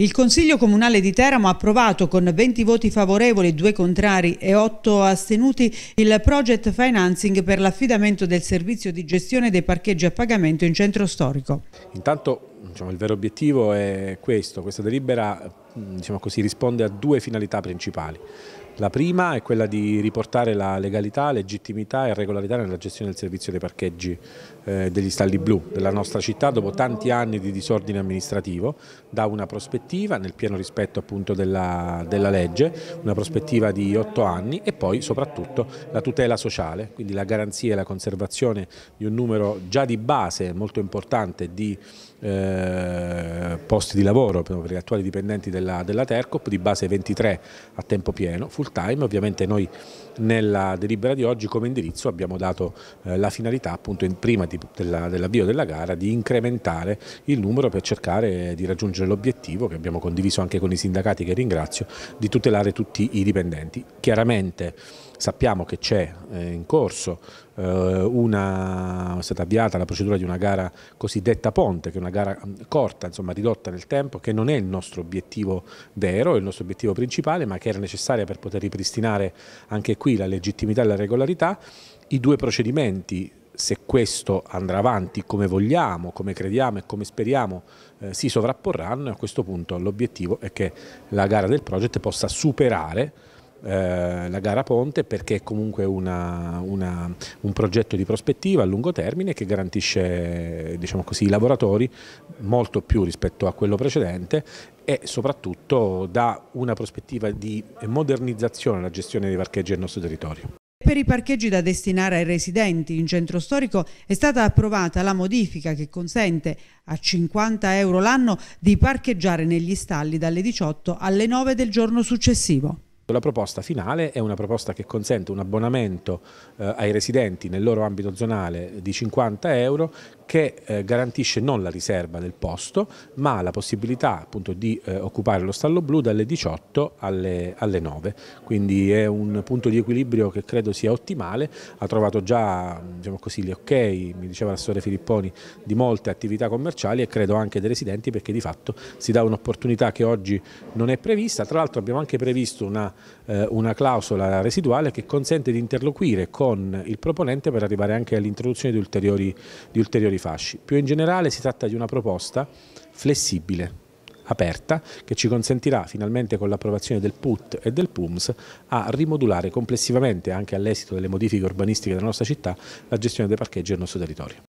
Il Consiglio Comunale di Teramo ha approvato con 20 voti favorevoli, 2 contrari e 8 astenuti il project financing per l'affidamento del servizio di gestione dei parcheggi a pagamento in centro storico. Intanto diciamo, il vero obiettivo è questo, questa delibera diciamo così, risponde a due finalità principali. La prima è quella di riportare la legalità, legittimità e regolarità nella gestione del servizio dei parcheggi eh, degli stalli blu della nostra città dopo tanti anni di disordine amministrativo, da una prospettiva nel pieno rispetto appunto della, della legge, una prospettiva di otto anni e poi soprattutto la tutela sociale, quindi la garanzia e la conservazione di un numero già di base molto importante di eh, posti di lavoro per gli attuali dipendenti della, della Tercop, di base 23 a tempo pieno, full time. Ovviamente noi nella delibera di oggi come indirizzo abbiamo dato eh, la finalità appunto in, prima dell'avvio della gara di incrementare il numero per cercare di raggiungere l'obiettivo che abbiamo condiviso anche con i sindacati che ringrazio di tutelare tutti i dipendenti. Chiaramente sappiamo che c'è eh, in corso eh, una, è stata avviata la procedura di una gara cosiddetta ponte, che è una gara mm, corta, insomma ridotta nel tempo, che non è il nostro obiettivo vero, il nostro obiettivo principale, ma che era necessaria per poter ripristinare anche qui la legittimità e la regolarità. I due procedimenti se questo andrà avanti come vogliamo, come crediamo e come speriamo eh, si sovrapporranno, e a questo punto l'obiettivo è che la gara del project possa superare eh, la gara Ponte perché è comunque una, una, un progetto di prospettiva a lungo termine che garantisce diciamo così, i lavoratori molto più rispetto a quello precedente e soprattutto dà una prospettiva di modernizzazione alla gestione dei parcheggi nel nostro territorio. Per i parcheggi da destinare ai residenti in centro storico è stata approvata la modifica che consente a 50 euro l'anno di parcheggiare negli stalli dalle 18 alle 9 del giorno successivo. La proposta finale è una proposta che consente un abbonamento eh, ai residenti nel loro ambito zonale di 50 euro che eh, garantisce non la riserva del posto ma la possibilità appunto di eh, occupare lo stallo blu dalle 18 alle, alle, 9. Quindi è un punto di equilibrio che credo sia ottimale, ha trovato già diciamo così, gli ok, mi diceva l'assessore Filipponi, di molte attività commerciali e credo anche dei residenti perché di fatto si dà un'opportunità che oggi non è prevista. Tra l'altro abbiamo anche previsto una eh, una clausola residuale che consente di interloquire con il proponente per arrivare anche all'introduzione di ulteriori, di ulteriori fasci. Più in generale si tratta di una proposta flessibile aperta che ci consentirà finalmente con l'approvazione del PUT e del PUMS a rimodulare complessivamente anche all'esito delle modifiche urbanistiche della nostra città la gestione dei parcheggi del nostro territorio.